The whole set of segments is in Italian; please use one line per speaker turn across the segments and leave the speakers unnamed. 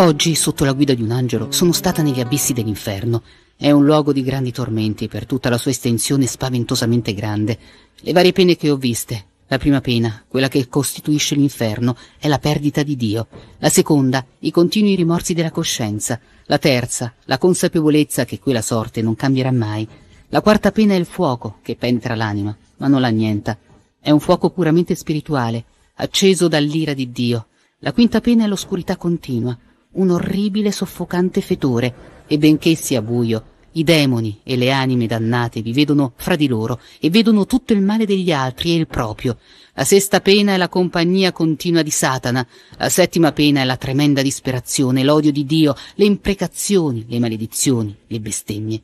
Oggi, sotto la guida di un angelo, sono stata negli abissi dell'inferno. È un luogo di grandi tormenti per tutta la sua estensione spaventosamente grande. Le varie pene che ho viste. La prima pena, quella che costituisce l'inferno, è la perdita di Dio. La seconda, i continui rimorsi della coscienza. La terza, la consapevolezza che quella sorte non cambierà mai. La quarta pena è il fuoco che penetra l'anima, ma non l'annienta. È un fuoco puramente spirituale, acceso dall'ira di Dio. La quinta pena è l'oscurità continua, un orribile soffocante fetore, e benché sia buio, i demoni e le anime dannate vi vedono fra di loro e vedono tutto il male degli altri e il proprio. La sesta pena è la compagnia continua di Satana, la settima pena è la tremenda disperazione, l'odio di Dio, le imprecazioni, le maledizioni, le bestemmie.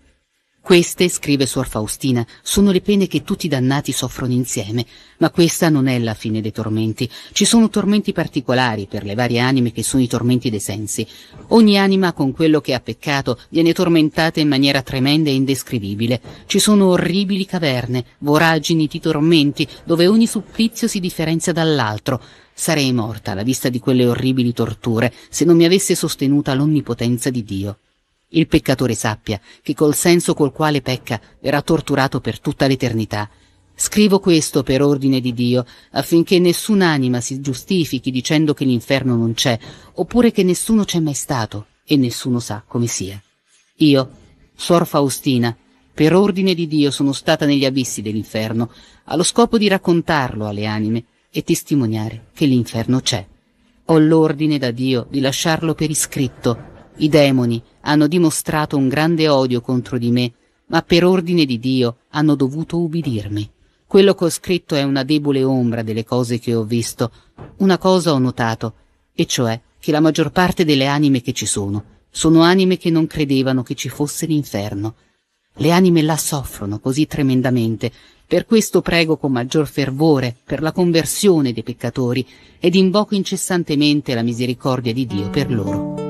Queste, scrive Suor Faustina, sono le pene che tutti i dannati soffrono insieme, ma questa non è la fine dei tormenti. Ci sono tormenti particolari per le varie anime che sono i tormenti dei sensi. Ogni anima con quello che ha peccato viene tormentata in maniera tremenda e indescrivibile. Ci sono orribili caverne, voragini di tormenti, dove ogni supplizio si differenzia dall'altro. Sarei morta alla vista di quelle orribili torture se non mi avesse sostenuta l'onnipotenza di Dio il peccatore sappia che col senso col quale pecca verrà torturato per tutta l'eternità. Scrivo questo per ordine di Dio, affinché nessun'anima si giustifichi dicendo che l'inferno non c'è, oppure che nessuno c'è mai stato e nessuno sa come sia. Io, Suor Faustina, per ordine di Dio sono stata negli abissi dell'inferno, allo scopo di raccontarlo alle anime e testimoniare che l'inferno c'è. Ho l'ordine da Dio di lasciarlo per iscritto i demoni hanno dimostrato un grande odio contro di me, ma per ordine di Dio hanno dovuto ubbidirmi. Quello che ho scritto è una debole ombra delle cose che ho visto. Una cosa ho notato, e cioè che la maggior parte delle anime che ci sono sono anime che non credevano che ci fosse l'inferno. Le anime là soffrono così tremendamente, per questo prego con maggior fervore per la conversione dei peccatori ed invoco incessantemente la misericordia di Dio per loro.